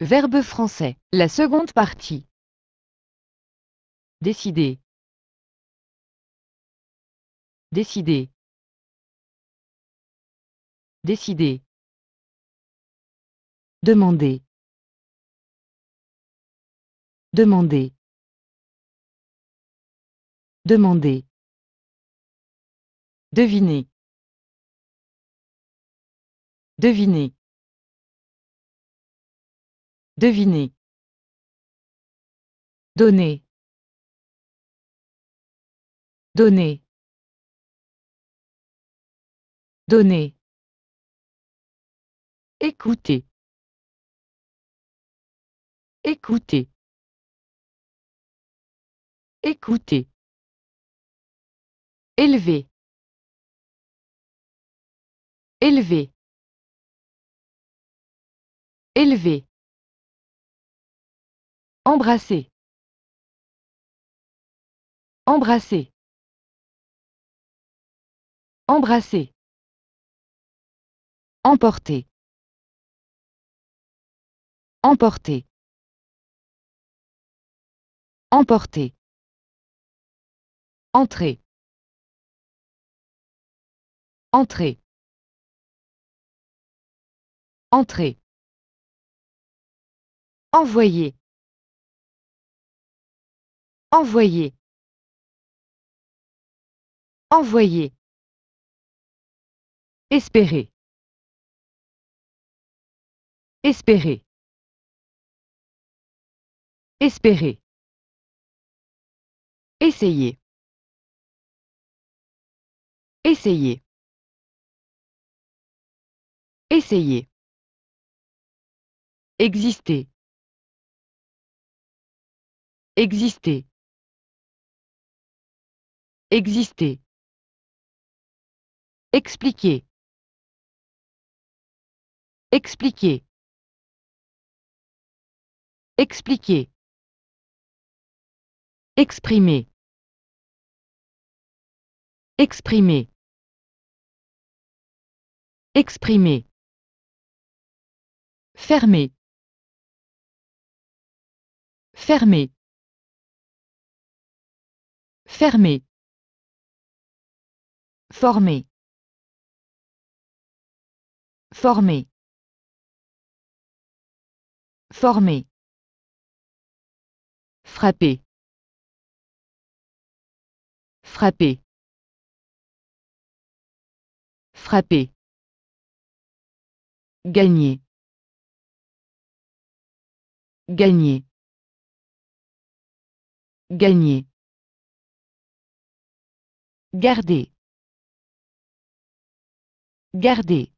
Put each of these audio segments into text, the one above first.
Verbe français. La seconde partie. Décider. Décider. Décider. Demander. Demander. Demander. Deviner. Deviner. Devinez. donner donner donner écouter écouter écouter élever élever élever Embrasser Embrasser Embrasser Emporter Emporter Emporter Entrer Entrer Entrer Envoyer envoyer envoyer espérer espérer espérer essayer essayer essayer exister exister exister expliquer expliquer expliquer exprimer exprimer exprimer fermer fermer fermer Former. Former. Former. Frapper. Frapper. Frapper. Gagner. Gagner. Gagner. Garder. Garder.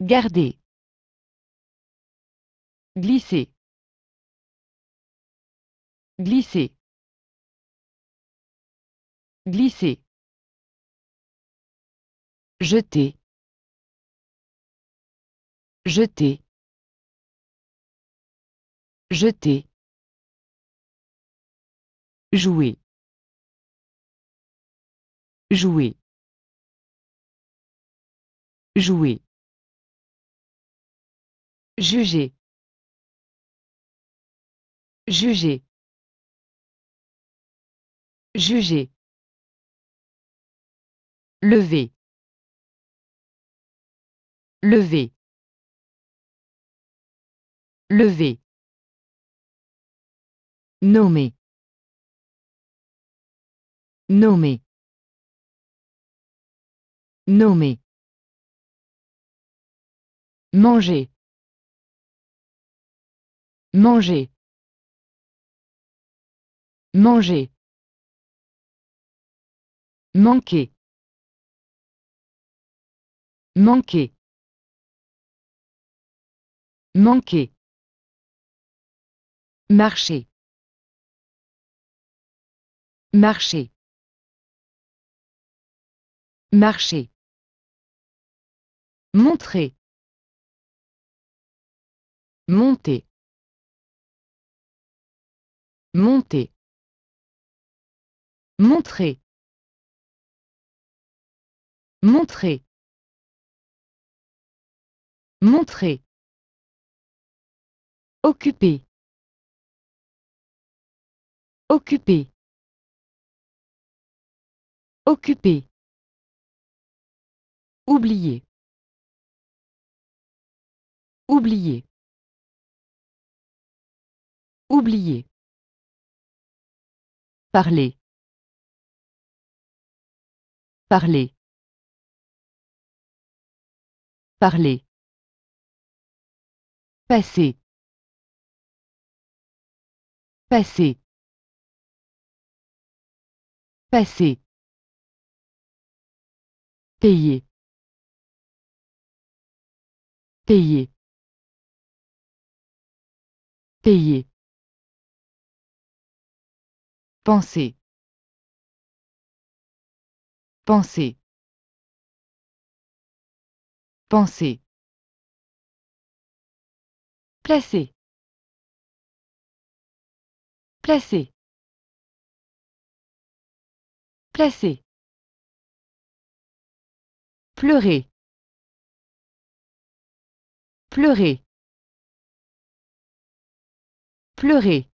Gardez. Glisser. Glisser. Glisser. Jeter. Jeter. Jeter. Jouer. Jouer. Jouer Juger Juger Juger Lever Lever Lever Nommer Nommer Nommer Manger. Manger. Manger. Manquer. Manquer. Manquer. Marcher. Marcher. Marcher. Montrer. Monter. Monter. Montrer. Montrer. Montrer. Occuper. Occuper. Occuper. Oublier. Oublier oublier Parler. Parler. Parler. Passer. Passer. Passer. Payer. Payer. Payer penser penser penser Placer. Placer. Placer. Pleurer. Pleurer. Pleurer.